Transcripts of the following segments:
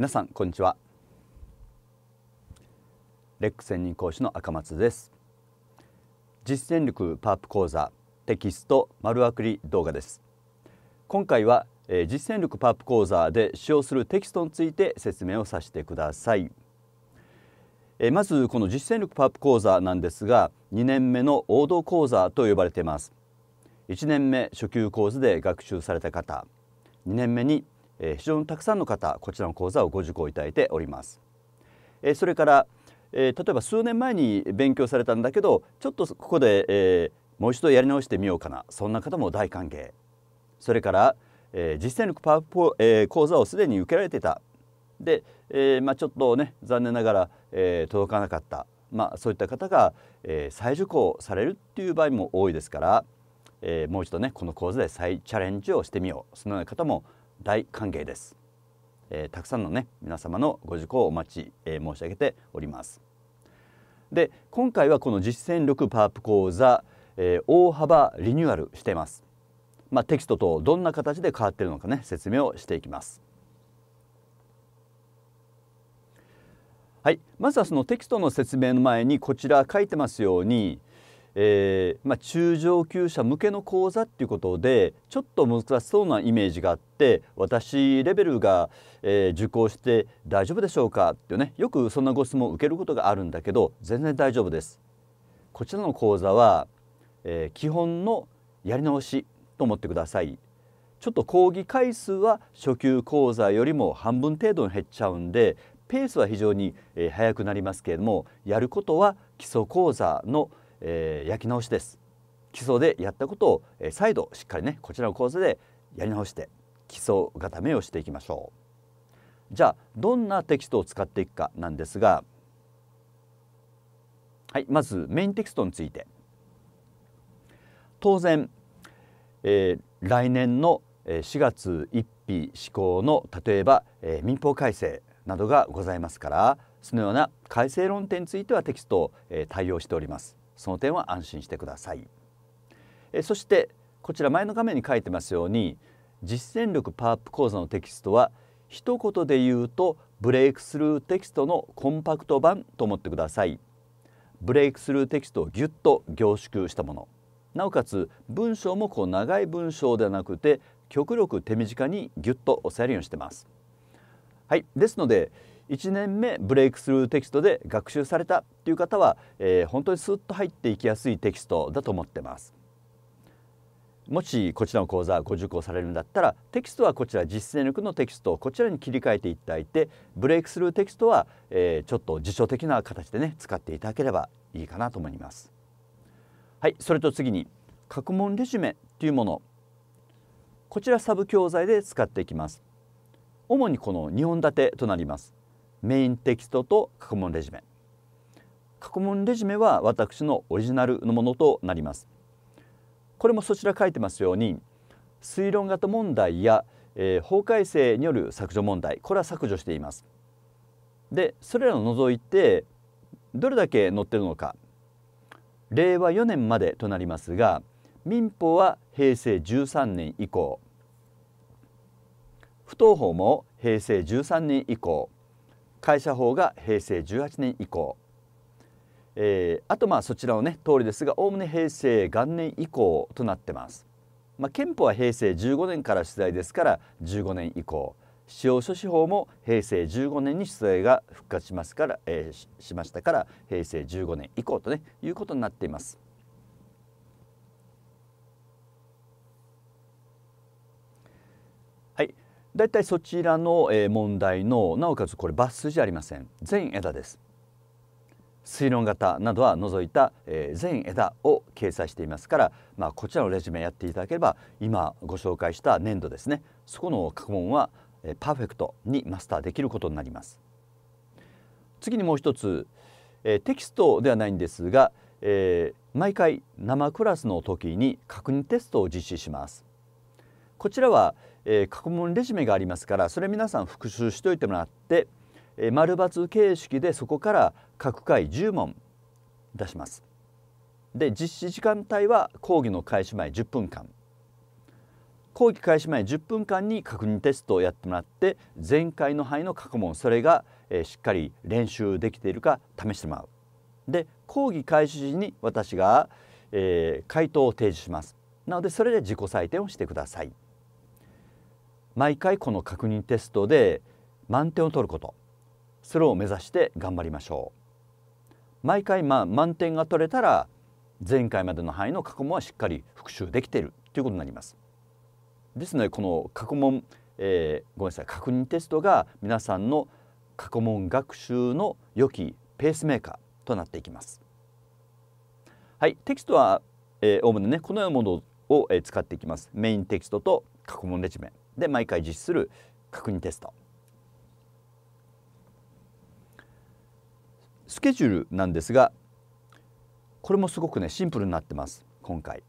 皆さんこんにちはレック専任講師の赤松です実践力パープ講座テキスト丸アクリ動画です今回は、えー、実践力パープ講座で使用するテキストについて説明をさせてくださいえまずこの実践力パープ講座なんですが2年目の王道講座と呼ばれています1年目初級講座で学習された方2年目にえ非常にたくさんの方こちらの講座をご受講いただいております。えそれから、え例えば数年前に勉強されたんだけどちょっとここで、えもう一度やり直してみようかなそんな方も大歓迎それから、え実践力パワポ、え講座をすでに受けられてたで、えまあ、ちょっとね残念ながら、え届かなかった、まあ、そういった方が、え再受講されるっていう場合も多いですから、えもう一度ねこの講座で再チャレンジをしてみようそのような方も大歓迎です、えー、たくさんのね皆様のご受講をお待ち、えー、申し上げておりますで今回はこの実践力パープ講座、えー、大幅リニューアルしていますまあ、テキストとどんな形で変わっているのかね説明をしていきますはいまずはそのテキストの説明の前にこちら書いてますようにえーまあ、中上級者向けの講座っていうことでちょっと難しそうなイメージがあって私レベルが、えー、受講して大丈夫でしょうかってねよくそんなご質問を受けることがあるんだけど全然大丈夫です。こちらの講座は、えー、基本のやり直しと思ってください。ちょっと講義回数は初級講座よりも半分程度に減っちゃうんでペースは非常に、えー、速くなりますけれどもやることは基礎講座のえー、焼き直しです基礎でやったことを、えー、再度しっかりねこちらの構図でやり直して基礎固めをしていきましょうじゃあどんなテキストを使っていくかなんですがはいまずメインテキストについて当然、えー、来年の4月1日施行の例えば、えー、民法改正などがございますからそのような改正論点についてはテキストを、えー、対応しておりますその点は安心してくださいえそしてこちら前の画面に書いてますように実践力パワーアップ講座のテキストは一言で言うとブレイクスルーテキストのコンパクト版と思ってくださいブレイクスルーテキストをぎゅっと凝縮したものなおかつ文章もこう長い文章ではなくて極力手短にぎゅっと押さえるようにしてますはいですので1年目ブレイクスルーテキストで学習されたっていう方は、えー、本当にスッと入っていきやすいテキストだと思ってます。もしこちらの講座ご受講されるんだったらテキストはこちら実践力のテキストをこちらに切り替えていただいてブレイクスルーテキストは、えー、ちょっと辞書的な形でね使っていただければいいかなと思います。はいそれと次に過去問レジュメというものこちらサブ教材で使っていきます。主にこの2本立てとなります。メインテキストと過去問レジュメ過去問レジュメは私のオリジナルのものとなりますこれもそちら書いてますように推論型問題や、えー、法改正による削除問題これは削除していますでそれらを除いてどれだけ載ってるのか令和4年までとなりますが民法は平成13年以降不登法も平成13年以降会社法が平成18年以降、えー、あとまあそちらのね通りですがおおむね平成元年以降となってます、まあ、憲法は平成15年から取材ですから15年以降司法書士法も平成15年に取材が復活しますから、えー、しましたから平成15年以降とねいうことになっています。だいたいそちらの問題のなおかつこれ抜粋じゃありません全枝です推論型などは除いた全枝を掲載していますから、まあ、こちらのレジュメやっていただければ今ご紹介した粘土ですねそこの過去問はパーフェクトにマスターできることになります次にもう一つテキストではないんですが、え毎回生クラスの時に確認テストを実施しますこちらはえー、過問レジュメがありますからそれ皆さん復習しておいてもらって、えー、丸×形式でそこから各回10問出します。で実施時間帯は講義の開始前10分間講義開始前10分間に確認テストをやってもらって前回の範囲の過去問それが、えー、しっかり練習できているか試してもらう。で講義開始時に私が、えー、回答を提示します。なのでそれで自己採点をしてください。毎回この確認テストで満点を取ることそれを目指して頑張りましょう毎回まあ満点が取れたら前回までの範囲の過去問はしっかり復習できているということになりますですのでこの過去問、えー、ごめんなさい確認テストが皆さんの過去問学習の良きペースメーカーとなっていきますはいテキストはおおむねこのようなものを、えー、使っていきますメインテキストと過去問レジュメで毎回実施する確認テストスケジュールなんですがこれもすごくねシンプルになってます今回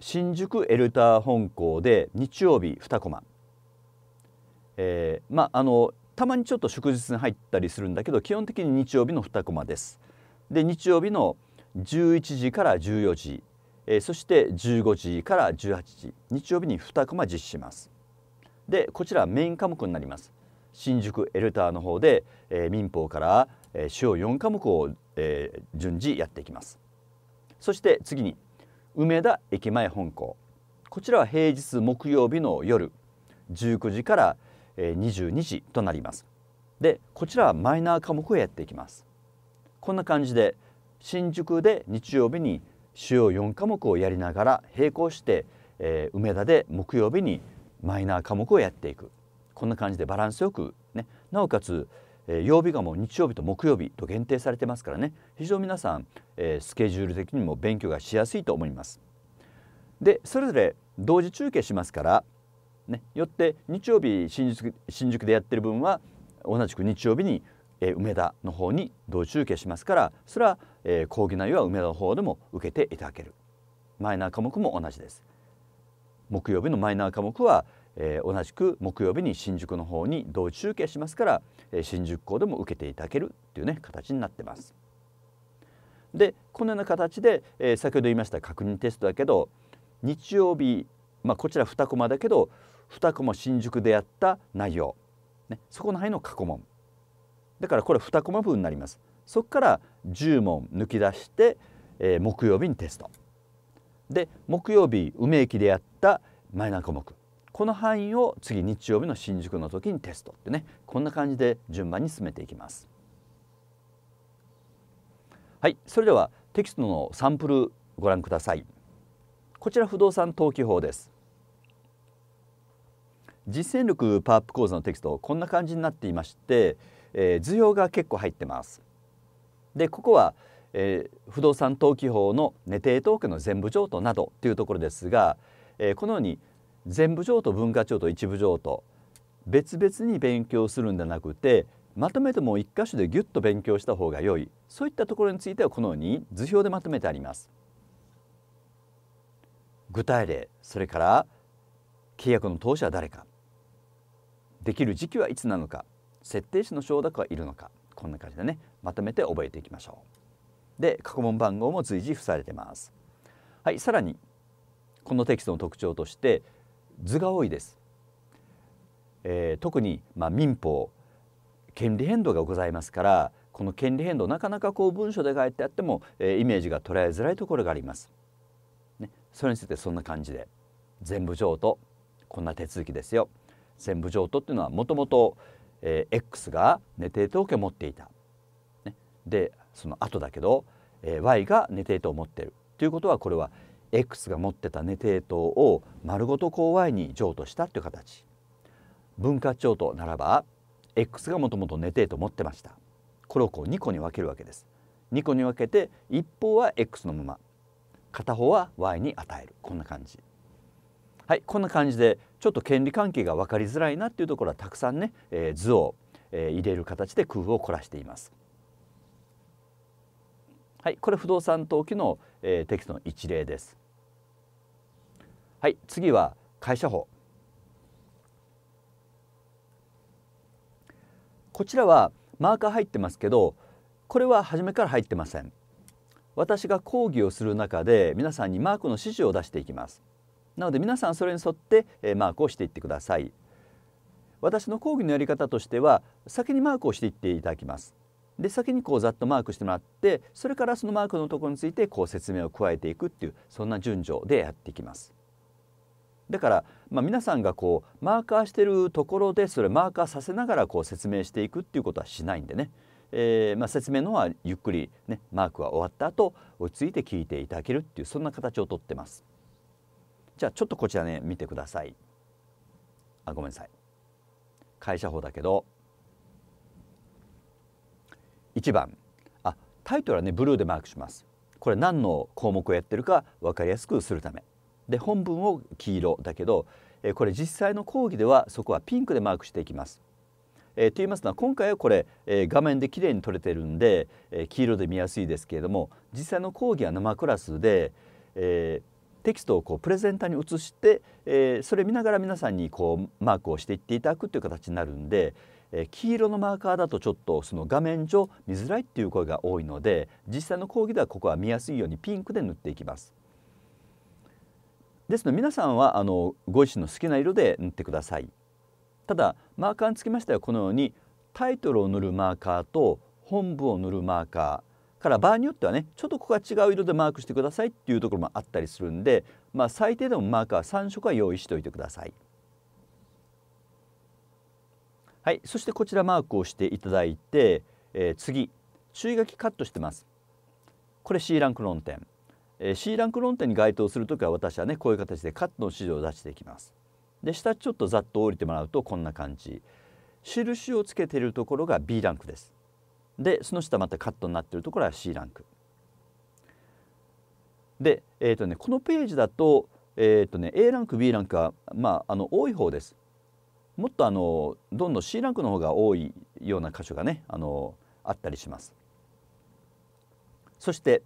新宿エルター本校で日曜日2コマ、えー、まああのたまにちょっと祝日に入ったりするんだけど基本的に日曜日の2コマですで日曜日の11時から14時えそして15時から18時日曜日に2コマ実施しますでこちらメイン科目になります新宿エルターの方で、え民法から、え主要4科目を、え順次やっていきますそして次に梅田駅前本校こちらは平日木曜日の夜19時からえ22時となりますでこちらはマイナー科目をやっていきますこんな感じで新宿で日曜日に主要4科目をやりながら並行して、えー、梅田で木曜日にマイナー科目をやっていくこんな感じでバランスよく、ね、なおかつ、えー、曜日がもう日曜日と木曜日と限定されてますからね非常に皆さん、えー、スケジュール的にも勉強がしやすいと思います。でそれぞれ同時中継しますから、ね、よって日曜日新宿新宿でやってる分は同じく日曜日にえ梅田の方に同中継しますからそれは、え講義内容は梅田の方でも受けていただけるマイナー科目も同じです木曜日のマイナー科目は、え同じく木曜日に新宿の方に同中継しますから、え新宿校でも受けていただけるというね形になってます。でこのような形で、え先ほど言いました確認テストだけど日曜日、まあ、こちら2コマだけど2コマ新宿でやった内容、ね、そこの範囲の過去問だからこれ2コマ分になりますそこから10問抜き出して、えー、木曜日にテストで木曜日梅駅でやったマイナー項目この範囲を次日曜日の新宿の時にテストってねこんな感じで順番に進めていきますはいそれではテキストのサンプルご覧くださいこちら不動産登記法です実践力パワーアップ講座のテキストこんな感じになっていましてえー、図用が結構入ってます。でここは、えー、不動産登記法の寝定当家の全部譲渡などというところですが、えー、このように全部譲渡文化譲渡一部譲渡別々に勉強するんじゃなくてまとめても一箇所でギュッと勉強した方が良いそういったところについてはこのように図表でまとめてあります。具体例それから契約の当事は誰かできる時期はいつなのか設定子の承諾はいるのかこんな感じでねまとめて覚えていきましょうで過去問番号も随時付されてますはいさらにこのテキストの特徴として図が多いです、えー、特にまあ、民法権利変動がございますからこの権利変動なかなかこう文書で書いてあっても、えー、イメージが捉えづらいところがあります、ね、それについてそんな感じで全部譲渡こんな手続きですよ全部譲渡っていうのはもともとえー、X が寝ていてを持っていた、ね、でその後だけど、えー、Y が寝ていてを持ってるということはこれは X が持ってた寝ていてを丸ごとこう Y に譲渡したという形分割譲渡ならば X がもともと寝ていてを持ってましたこれをこう2個に分けるわけです2個に分けて一方は X のまま片方は Y に与えるこんな感じはい、こんな感じでちょっと権利関係が分かりづらいなっていうところはたくさんね、えー、図を、えー、入れる形で工夫を凝らしています。はい、これ不動産登記の、えー、テキストの一例です。はい、次は会社法。こちらはマーカー入ってますけど、これは初めから入ってません。私が講義をする中で皆さんにマークの指示を出していきます。なので皆さんそれに沿って、えマークをしていってください私の講義のやり方としては先にマークをしていっていただきますで先にこうざっとマークしてもらってそれからそのマークのところについてこう説明を加えていくっていうそんな順序でやっていきますだから、まあ、皆さんがこうマーカーしてるところでそれマーカーさせながらこう説明していくっていうことはしないんでね、えー、まあ、説明のはゆっくり、ね、マークは終わった後落ち着いて聞いていただけるっていうそんな形をとってます。じゃあちょっとこちらね見てくださいあごめんなさい会社法だけど1番あタイトルはねブルーでマークしますこれ何の項目をやってるか分かりやすくするためで本文を黄色だけどこれ実際の講義ではそこはピンクでマークしていきます。えー、と言いますのは今回はこれ、えー、画面できれいに撮れてるんで、えー、黄色で見やすいですけれども実際の講義は生クラスで、えテキストをこうプレゼンターに移して、えー、それ見ながら皆さんにこうマークをしていっていただくという形になるんで、えー、黄色のマーカーだとちょっとその画面上見づらいっていう声が多いので実際の講義ではここは見やすいようにピンクで塗っていきます。ですので皆さんはあのご自身の好きな色で塗ってください。ただマーカーにつきましてはこのようにタイトルを塗るマーカーと本部を塗るマーカーから場合によってはねちょっとここが違う色でマークしてくださいっていうところもあったりするんで、まあ、最低でもマークは3色は用意しておいてください。はい、そしてこちらマークをしていただいて、えー、次注意書きカットしてます。これ C ランク論点、えー、C ランク論点に該当する時は私はねこういう形でカットの指示を出していきます。で下ちょっとざっと降りてもらうとこんな感じ印をつけているところが B ランクです。でその下またカットになってるところは C ランクで、えーとね、このページだと,、えーとね、A ランク B ランクは、まあ、あの多い方ですもっとあのどんどん C ランクの方が多いような箇所がねあのあったりしますそして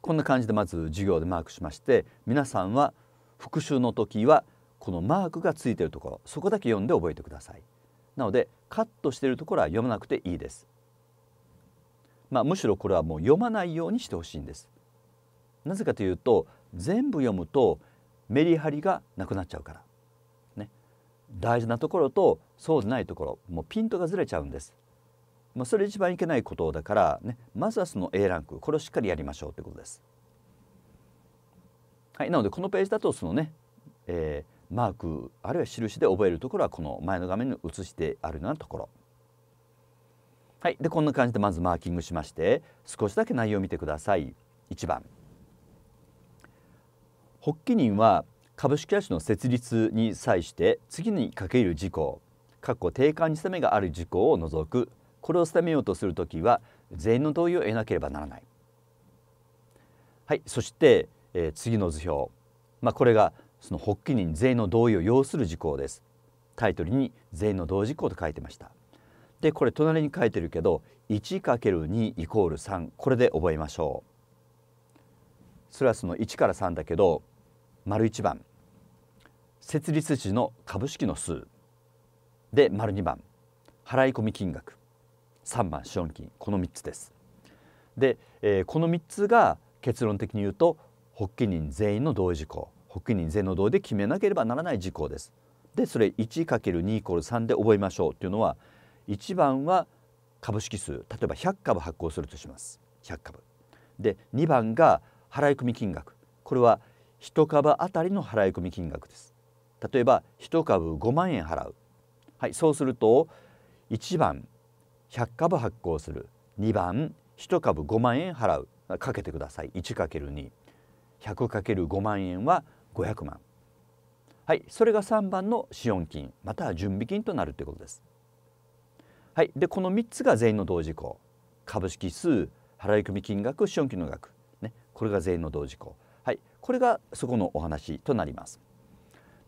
こんな感じでまず授業でマークしまして皆さんは復習の時はこのマークがついてるところそこだけ読んで覚えてくださいなのでカットしてるところは読まなくていいですまあ、むしろこれはもう読まないようにしてほしいんです。なぜかというと全部読むとメリハリがなくなっちゃうから、ね、大事なところとそうでないところもうピントがずれちゃうんです。まあ、それ一番いけないことだから、ね、まずはその A ランクこれをしっかりやりましょうということです。はい、なのでこのページだとそのね、えー、マークあるいは印で覚えるところはこの前の画面に映してあるようなところ。はいでこんな感じでまずマーキングしまして少しだけ内容を見てください1番発起人は株式会社の設立に際して次にかける事項確弧定款に定めがある事項を除くこれを定めようとするときは全員の同意を得なければならないはいそして、えー、次の図表まあ、これがその発起人全員の同意を要する事項ですタイトルに全員の同意事項と書いてましたでこれ隣に書いてるけど 1×2 イコール3これで覚えましょうそれはその1から3だけど丸1番設立時の株式の数で丸2番払い込み金額3番資本金この3つです。で、えー、この3つが結論的に言うと発起人全員の同意事項発起人全員の同意で決めなければならない事項です。でそれ 1×2 イコール3で覚えましょうっていうのは1番は株式数例えば100株発行するとします100株で2番が払込金額これは1株当たりの払込金額です例えば1株5万円払うはいそうすると1番100株発行する2番1株5万円払うかけてください 1×2100×5 万円は500万はいそれが3番の資本金または準備金となるということですはい、でこの3つが全員の同時項株式数払込金額資本金の額、ね、これが全員の同時項、はい、これがそこのお話となります。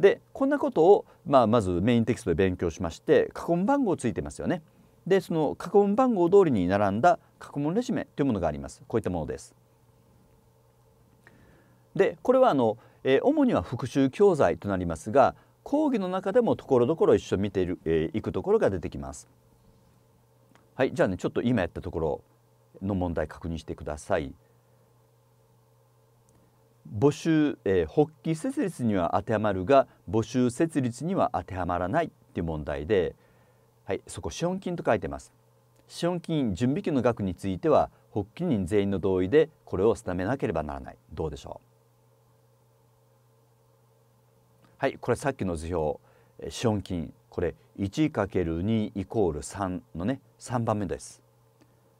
でこんなことを、まあ、まずメインテキストで勉強しまして過去問番号ついてますよね。でその過去問番号通りに並んだ過去問レジュメというものがあります。こういったものです。でこれはあの、えー、主には復習教材となりますが講義の中でもところどころ一緒に見ている、えー、いくところが出てきます。はいじゃあねちょっと今やったところの問題確認してください。募集、えー、発起設立には当てはまるが募集設立には当てはまらないっていう問題で、はい、そこ資本金と書いてます。資本金準備金の額については発起人全員の同意でこれを定めなければならないどうでしょうはいこれさっきの図表資本金これ1る2イコール3のね3番目です。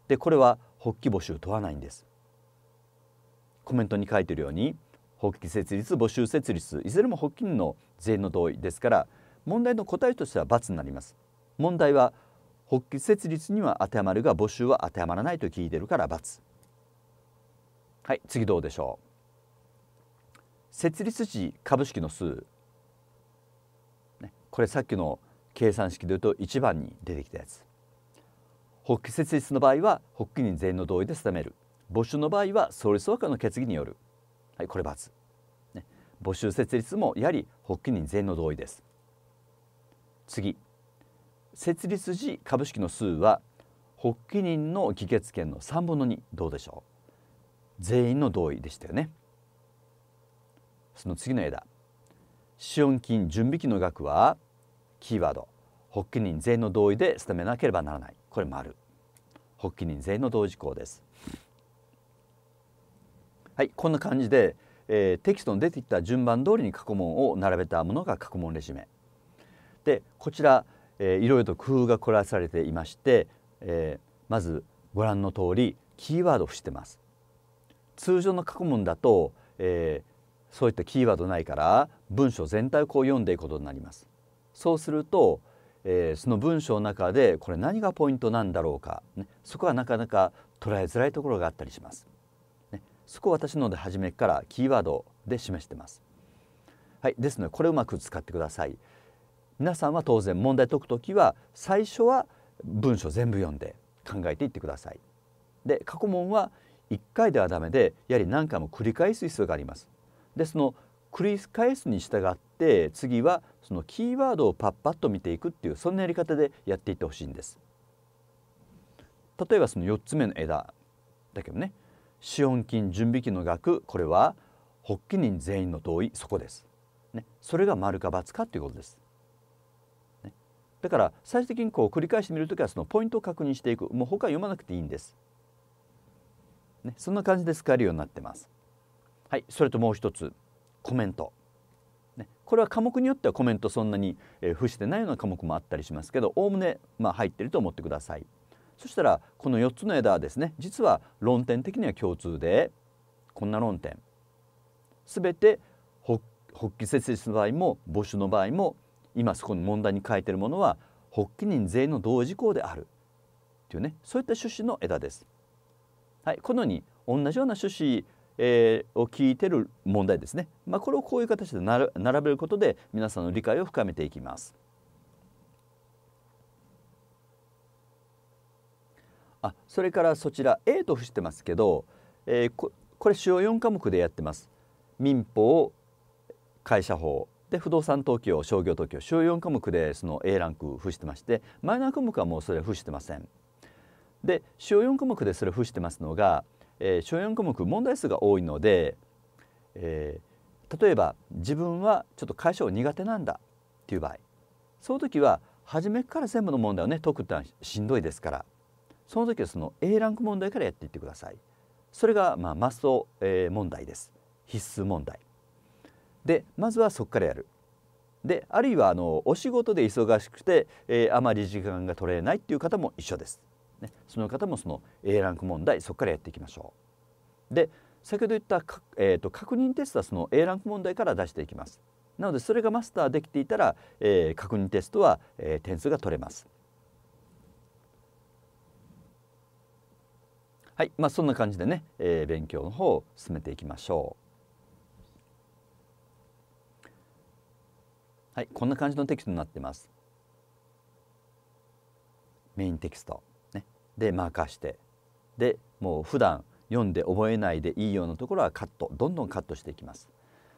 でこれは発起募集問わないんです。コメントに書いているように発起設立募集設立いずれも発起人の税の同意ですから問題の答えとしては×になります。問題は発起設立には当てはまるが募集は当てはまらないと聞いてるから×。はい次どうでしょう。設立時株式の数これさっきの計算式で言うと1番に出てきたやつ発起設立の場合は発起人全員の同意で定める募集の場合は創立総会の決議による、はい、これ×、ね、募集設立もやはり発起人全員の同意です次設立時株式の数は発起人の議決権の3分の2どうでしょう全員の同意でしたよねその次の枝資本金準備金の額はキーワード発起人全員の同意で定めなければならないこれ丸発起人全員の同意事項ですはいこんな感じで、えー、テキストの出てきた順番通りに過去問を並べたものが過去問レジュメでこちら、えー、いろいろと工夫が凝らされていまして、えー、まずご覧の通りキーワードを伏してます通常の過去問だと、えー、そういったキーワードないから文章全体をこう読んでいくことになります。そうすると、えー、その文章の中でこれ何がポイントなんだろうか、ね、そこはなかなか捉えづらいところがあったりします。ね、そこ私ので初めからキーワードで示してます。はい、ですのでこれをうまく使ってください。皆さんは当然問題解くときは最初は文章全部読んで考えていってください。で過去問は1回ではダメでやはり何回も繰り返す必要があります。でその繰り返すに従って次はそのキーワードをパッパッと見ていくっていうそんなやり方でやっていってほしいんです。例えばその4つ目の枝だけどね資本金準備金の額これは発起人全員の同意そこです。ね、それが丸か×かということです。ね、だから最終的にこう繰り返してみる時はそのポイントを確認していくもう他読まなくていいんです。ね、そんな感じで使えるようになってます。はい、それともう一つコメント、ね、これは科目によってはコメントそんなに、え付してないような科目もあったりしますけどおおむね、まあ、入ってると思ってください。そしたらこの4つの枝はですね実は論点的には共通でこんな論点全て発起設立の場合も募集の場合も今そこに問題に書いてるものは発起人全員の同時項であるというねそういった趣旨の枝です。はい、このように同じような趣旨えー、を聞いてる問題ですね、まあ、これをこういう形で並べることで皆さんの理解を深めていきます。あそれからそちら A と伏してますけど、えー、ここれ主要4科目でやってます。民法会社法で不動産登記を商業登記を主要4科目でその A ランク付してましてマイナー科目はもうそれ付してません。で主要4科目でそれ付してますのがえー、小4項目問題数が多いので、えー、例えば自分はちょっと解消苦手なんだっていう場合その時は初めから全部の問題をね解くってのはしんどいですからその時はその A ランク問題からやっていってください。それがまあマスト、えー、問題です。必須問題。でまずはそこからやる。であるいはあのお仕事で忙しくて、えー、あまり時間が取れないっていう方も一緒です。ね、その方もその A ランク問題そこからやっていきましょう。で先ほど言った、えーと、確認テストはその A ランク問題から出していきます。なのでそれがマスターできていたら、えー、確認テストは、えー、点数が取れます。はい、まあ、そんな感じでね、えー、勉強の方を進めていきましょう。はい、こんな感じのテキストになってます。メインテキスト。で任してでもう普段読んで覚えないでいいようなところはカットどんどんカットしていきます。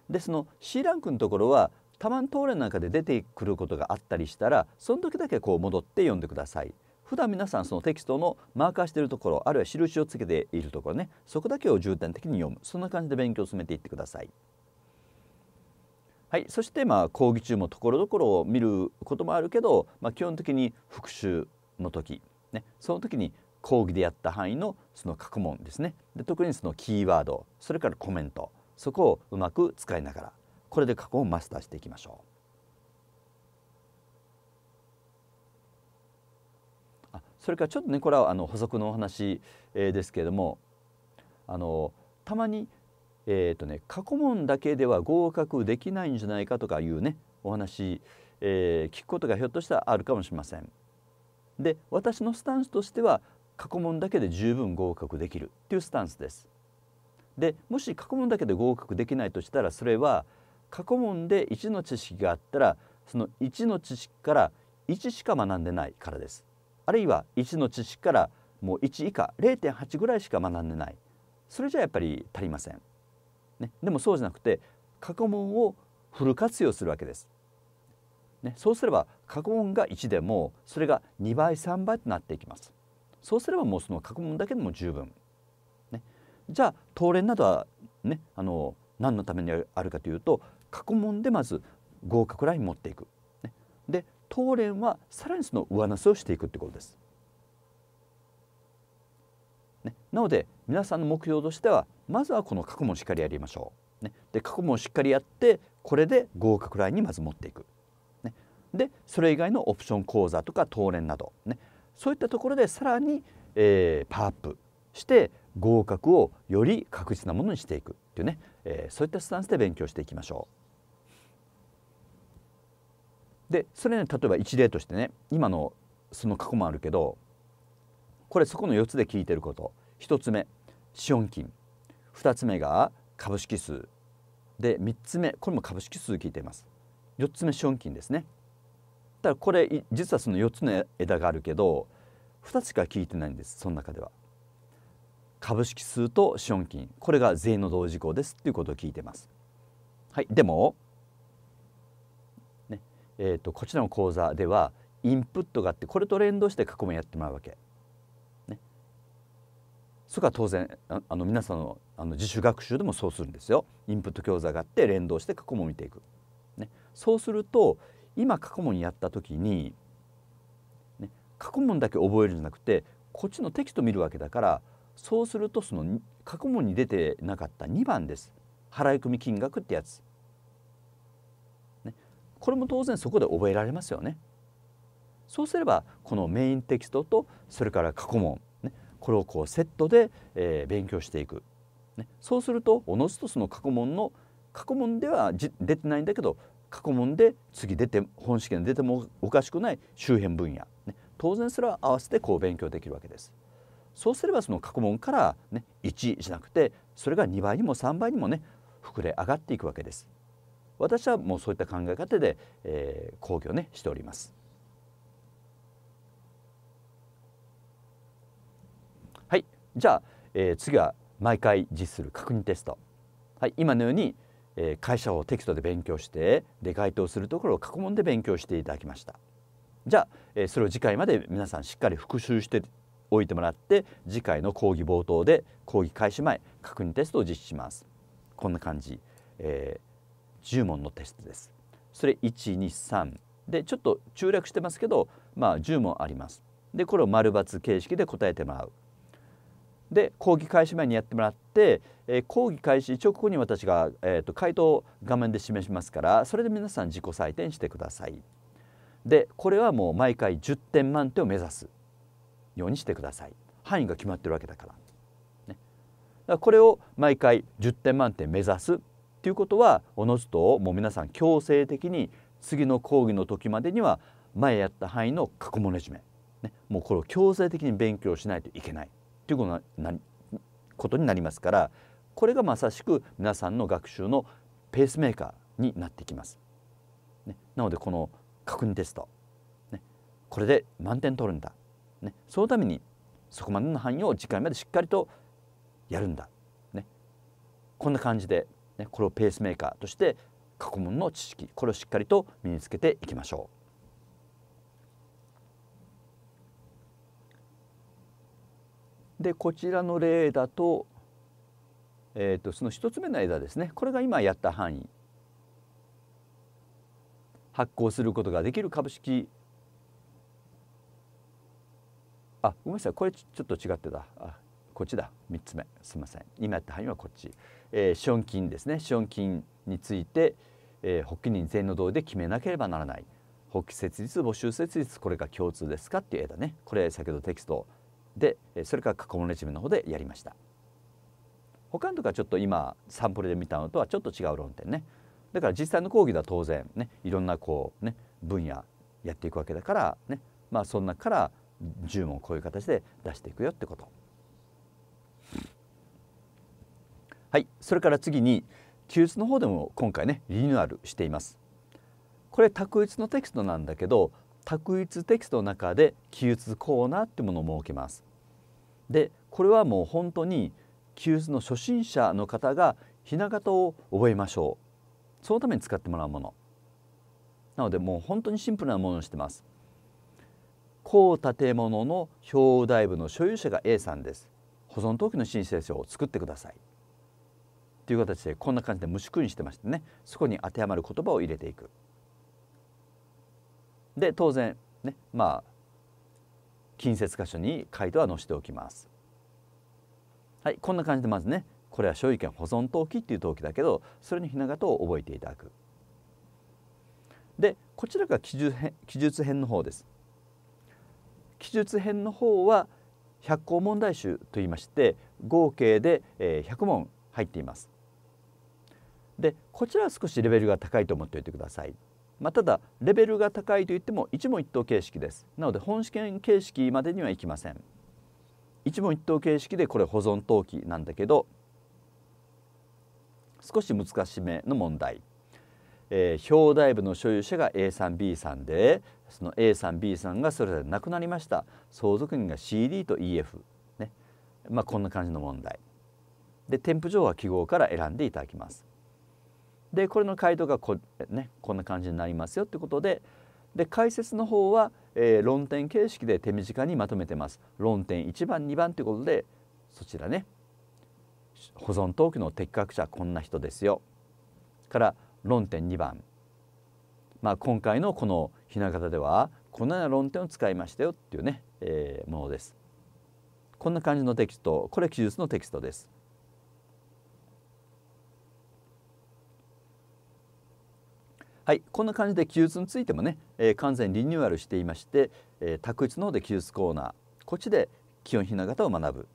でその C ランクのところは多万東連なんかで出てくることがあったりしたらその時だけこう戻って読んでください。普段皆さんそのテキストのマーカーしているところあるいは印をつけているところねそこだけを重点的に読むそんな感じで勉強を進めていってください。はい、そしてまあ講義中もところどころを見ることもあるけど、まあ、基本的に復習の時ね、その時に講義でやった範囲のその過去問ですねで特にそのキーワードそれからコメントそこをうまく使いながらこれで過去をマスターしていきましょう。あそれからちょっとねこれはあの補足のお話、えー、ですけれどもあのたまに、えーとね、過去問だけでは合格できないんじゃないかとかいうねお話、えー、聞くことがひょっとしたらあるかもしれません。で私のスタンスとしては過去問だけで十分合格できるっていうスタンスです。でもし過去問だけで合格できないとしたらそれは過去問で1の知識があったらその1の知識から1しか学んでないからです。あるいは1の知識からもう1以下0.8ぐらいしか学んでないそれじゃやっぱり足りません。ね、でもそうじゃなくて過去問をフル活用するわけです。ね、そうすれば過去問が1でもそれが2倍3倍となっていきますそうすればもうその過去問だけでも十分、ね、じゃあ当連などはねあの何のためにあるかというと過去問でまず合格ライン持っていく、ね、で当連はさらにその上乗せをしていくってことです、ね、なので皆さんの目標としてはまずはこの過去問しっかりやりましょう、ね、で過去問をしっかりやってこれで合格ラインにまず持っていくでそれ以外のオプション講座とか当連など、ね、そういったところでさらに、えー、パワーアップして合格をより確実なものにしていくっていうね、えー、そういったスタンスで勉強していきましょう。でそれね例えば一例としてね今のその過去もあるけどこれそこの4つで聞いてること1つ目資本金2つ目が株式数で3つ目これも株式数聞いています4つ目資本金ですねったらこれ実はその4つの枝があるけど2つしか効いてないんですその中では。株式数と資本金これが税の同時項ですっていうことを聞いてます。はい、でも、ねえーと、こちらの講座ではインプットがあってこれと連動して過去問やってもらうわけ。ね、そこは当然あの皆さんのあの自主学習でもそうするんですよ。インプット教材があって連動して過去問を見ていく。ね、そうすると今過去問やった時に、ね、過去問だけ覚えるんじゃなくてこっちのテキスト見るわけだからそうするとその過去問に出てなかった2番です払込金額ってやつ、ね、これも当然そこで覚えられますよねそうすればこのメインテキストとそれから過去問、ね、これをこうセットで、えー、勉強していく、ね、そうするとおのずとその過去問の過去問では出てないんだけど過去問で次出て本試験出てもおかしくない周辺分野、ね、当然それは合わせてこう勉強できるわけです。そうすればその過去問から、ね、1じゃなくてそれが2倍にも3倍にもね膨れ上がっていくわけです。私はもうそういった考え方で、えー、講義をねしております。はいじゃあ、えー、次は毎回実する確認テスト。はい今のようにえ会社をテキストで勉強してで該当するところを過去問で勉強していただきましたじゃあ、えそれを次回まで皆さんしっかり復習しておいてもらって次回の講義冒頭で講義開始前確認テストを実施しますこんな感じ、えー、10問のテストですそれ123でちょっと中略してますけどまあ10問ありますでこれを丸×形式で答えてもらうで講義開始前にやってもらって、えー、講義開始一応ここに私が、えーと、回答を画面で示しますからそれで皆さん自己採点してください。でこれはもう毎回10点満点を目指すようにしてください。範囲が決まってるわけだから。ね、だからこれを毎回10点満点目指すっていうことはおのずともう皆さん強制的に次の講義の時までには前やった範囲の過去問レジメ、ね、もうこれを強制的に勉強しないといけない。ということなことになりますからこれがまさしく皆さんの学習のペースメーカーになってきます。ね、なのでこの確認テスト、ね、これで満点取るんだ、ね、そのためにそこまでの範囲を次回までしっかりとやるんだ、ね、こんな感じで、ね、これをペースメーカーとして過去問の知識これをしっかりと身につけていきましょう。でこちらの例だと,、えーと、その1つ目の枝ですねこれが今やった範囲発行することができる株式あごめんなさいこれちょっと違ってたあこっちだ3つ目すいません今やった範囲はこっち、えー、資本金ですね資本金について、えー、保険人全員の同意で決めなければならない保険設立募集設立これが共通ですかっていう枝ねこれ先ほどテキストでそれから過去マネジメントの方でやりました他のとかちょっと今サンプルで見たのとはちょっと違う論点ねだから実際の講義では当然ねいろんなこうね分野やっていくわけだからねまあそんなから10問こういう形で出していくよってこと。はいそれから次に記述の方でも今回ねリニューアルしています。これ卓一のテキストなんだけど択一テキストの中で記述コーナーっていうものを設けます。でこれはもう本当に記述の初心者の方がひな形を覚えましょうそのために使ってもらうものなのでもう本当にシンプルなものにしてます高建物の表題部の所有者が A さんです保存登記の申請書を作ってくださいという形でこんな感じで無縮にしてましてねそこに当てはまる言葉を入れていくで当然ねまあ近接箇所に回答は載せておきます。はい、こんな感じでまずねこれは所有権保存登記っていう登記だけどそれにひな形を覚えていただく。でこちらが記述編記述編の方です。記述編の方は百0項問題集といいまして合計で100問入っています。でこちらは少しレベルが高いと思っておいてください。まあ、ただレベルが高いといっても一問一答形式ですなので本試験形式までにはいきません一問一答形式でこれ保存登記なんだけど少し難しめの問題、えー、表題部の所有者が A さん B さんでその A さん B さんがそれぞれ亡くなりました相続人が CD と EF ねまあこんな感じの問題で添付上は記号から選んでいただきますでこれの回答がこ,、ね、こんな感じになりますよってことでで解説の方は、えー、論点形式で手短にまとめてます。論点1番2番ということでそちらね保存登記の適格者こんな人ですよから論点2番、まあ、今回のこの「ひな形」ではこのような論点を使いましたよっていうね、えー、ものです。こんな感じのテキストこれ記述のテキストです。はい、こんな感じで記述についてもね、えー、完全リニューアルしていまして、えー、卓一の方で記述コーナーこっちで基本ひな型を学ぶ。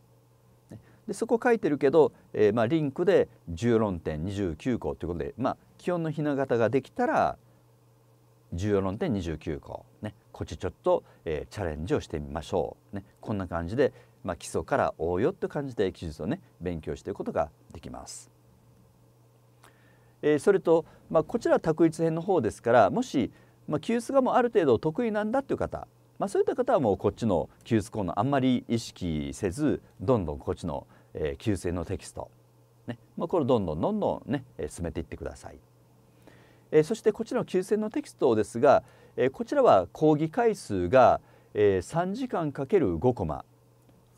でそこ書いてるけど、えー、まあ、リンクで14 29項ということで、まあ、基本のひな型ができたら14 29項、ね、こっちちょっと、えチャレンジをしてみましょう。ね、こんな感じで、まあ、基礎から応用という感じで記述をね勉強していくことができます。えー、それと、まあ、こちら卓越編の方ですからもし、まあ、急須がもうある程度得意なんだっていう方、まあ、そういった方はもうこっちの急須コーナーあんまり意識せずどんどんこっちの、え急須のテキスト、ねまあ、これをどんどんどんどんね、え進めていってください。えー、そしてこちらの急須のテキストですが、えー、こちらは講義回数が、えー、3時間 ×5 コマ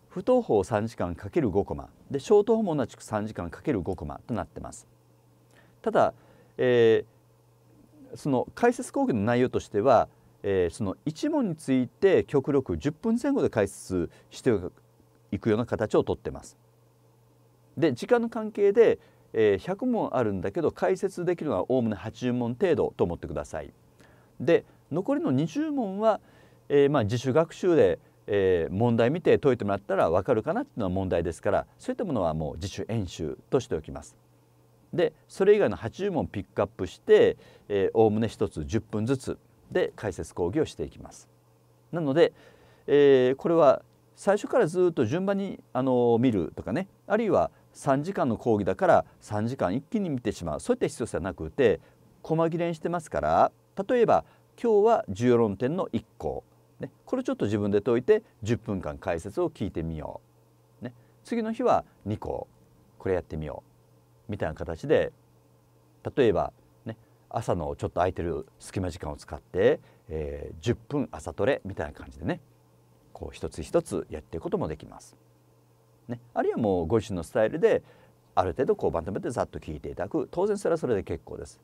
不等法3時間かける5コマでショート訪問同じく3時間かける5コマとなってます。ただ、えー、その解説講義の内容としては、えー、その一問について極力10分前後で解説していくような形をとってます。で時間の関係で、えー、100問あるんだけど解説できるのはおおむね80問程度と思ってください。で残りの20問は、えー、まあ自主学習で、えー、問題見て解いてもらったら分かるかなっていうのは問題ですからそういったものはもう自主演習としておきます。でそれ以外の80問ピックアップしておおむね1つ10分ずつで解説講義をしていきます。なので、えー、これは最初からずっと順番にあの見るとかねあるいは3時間の講義だから3時間一気に見てしまうそういった必要性はなくて細切れにしてますから例えば今日は重要論点の1項、ね、これちょっと自分で解いて10分間解説を聞いてみよう、ね、次の日は2個これやってみようみたいな形で例えば、ね、朝のちょっと空いてる隙間時間を使って、えー、10分朝トレみたいな感じでねこう一つ一つやっていくこともできます。ね、あるいはもうご自身のスタイルである程度こうまとめてざっと聞いていただく当然それはそれで結構です。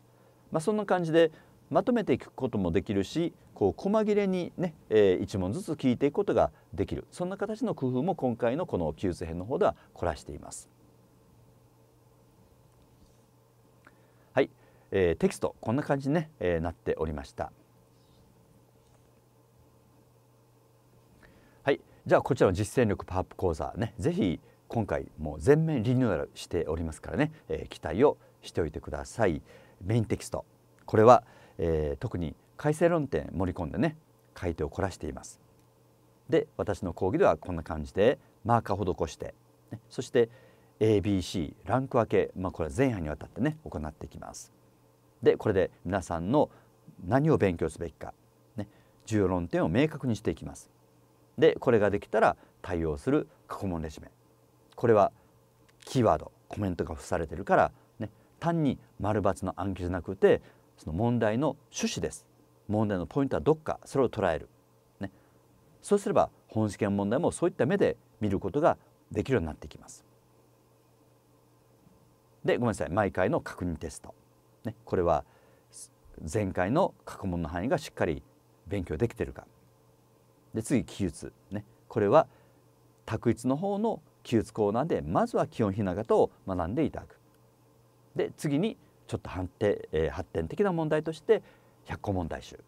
まあ、そんな感じでまとめていくこともできるしこう細切れにね、えー、一問ずつ聞いていくことができるそんな形の工夫も今回のこの「記述編」の方では凝らしています。えー、テキストこんな感じにね、ねえー、なっておりました。はい、じゃあこちらの実践力パワーアップ講座ねぜひ今回もう全面リニューアルしておりますからね、えー、期待をしておいてください。メインテキストこれは、えー、特に改正論点盛り込んでね書いを凝らしています。で私の講義ではこんな感じでマーカー施して、ね、そして ABC ランク分け、まあ、これは前半にわたってね行っていきます。でこれで皆さんの何を勉強すべきか、ね、重要論点を明確にしていきます。でこれができたら対応する過去問レジュメこれはキーワードコメントが付されてるから、ね、単に丸×の暗記じゃなくてその問題の趣旨です問題のポイントはどっかそれを捉える、ね、そうすれば本試験問題もそういった目で見ることができるようになってきます。でごめんなさい毎回の確認テスト。ね、これは前回の過去問の範囲がしっかり勉強できてるかで次記述、ね、これは択一の方の記述コーナーでまずは基本ひな型を学んでいただくで次にちょっと判定、えー、発展的な問題として100個問題集、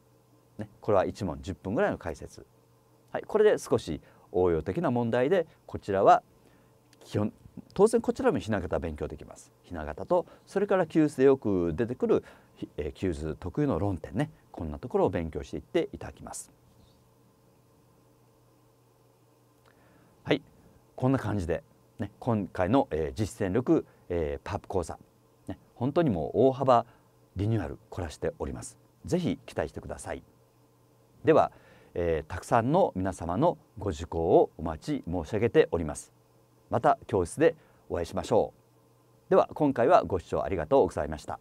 ね、これは1問10分ぐらいの解説、はい、これで少し応用的な問題でこちらは基本当然こちらも雛形勉強できます雛形とそれから旧図でよく出てくる旧図特有の論点ねこんなところを勉強していっていただきますはいこんな感じで、ね、今回の、えー、実践力、えー、パープ講座、ね、本当にもう大幅リニューアル凝らしておりますぜひ期待してくださいでは、えー、たくさんの皆様のご受講をお待ち申し上げておりますまた教室でお会いしましょうでは今回はご視聴ありがとうございました